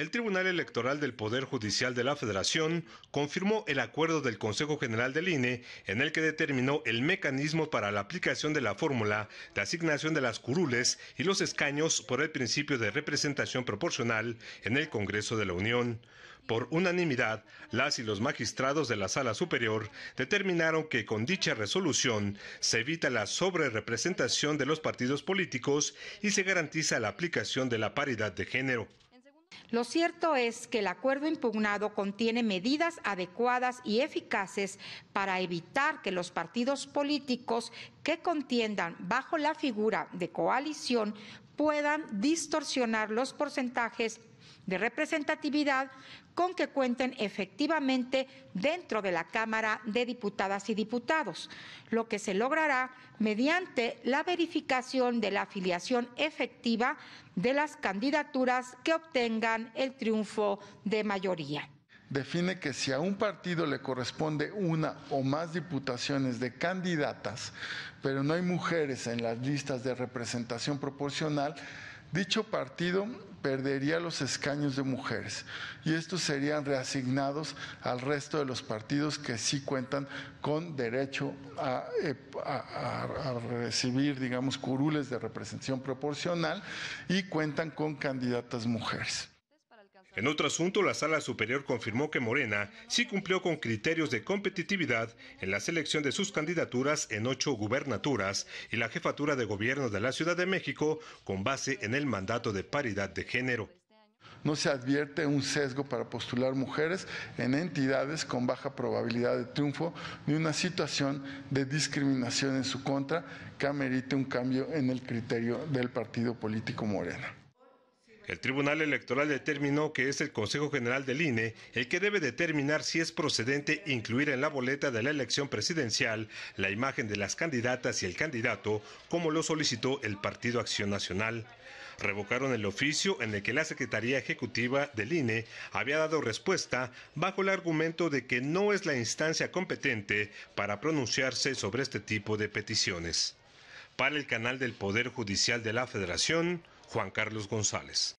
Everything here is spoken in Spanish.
el Tribunal Electoral del Poder Judicial de la Federación confirmó el acuerdo del Consejo General del INE en el que determinó el mecanismo para la aplicación de la fórmula de asignación de las curules y los escaños por el principio de representación proporcional en el Congreso de la Unión. Por unanimidad, las y los magistrados de la Sala Superior determinaron que con dicha resolución se evita la sobrerepresentación de los partidos políticos y se garantiza la aplicación de la paridad de género. Lo cierto es que el acuerdo impugnado contiene medidas adecuadas y eficaces para evitar que los partidos políticos que contiendan bajo la figura de coalición puedan distorsionar los porcentajes de representatividad con que cuenten efectivamente dentro de la Cámara de Diputadas y Diputados, lo que se logrará mediante la verificación de la afiliación efectiva de las candidaturas que obtengan el triunfo de mayoría define que si a un partido le corresponde una o más diputaciones de candidatas, pero no hay mujeres en las listas de representación proporcional, Dicho partido perdería los escaños de mujeres y estos serían reasignados al resto de los partidos que sí cuentan con derecho a, eh, recibir, digamos, curules de representación proporcional y cuentan con candidatas mujeres. En otro asunto, la Sala Superior confirmó que Morena sí cumplió con criterios de competitividad en la selección de sus candidaturas en ocho gubernaturas y la jefatura de gobierno de la Ciudad de México con base en el mandato de paridad de género. No se advierte un sesgo para postular mujeres en entidades con baja probabilidad de triunfo ni una situación de discriminación en su contra que amerite un cambio en el criterio del partido político Morena. El Tribunal Electoral determinó que es el Consejo General del INE el que debe determinar si es procedente incluir en la boleta de la elección presidencial la imagen de las candidatas y el candidato, como lo solicitó el Partido Acción Nacional. Revocaron el oficio en el que la Secretaría Ejecutiva del INE había dado respuesta bajo el argumento de que no es la instancia competente para pronunciarse sobre este tipo de peticiones. Para el canal del Poder Judicial de la Federación, Juan Carlos González.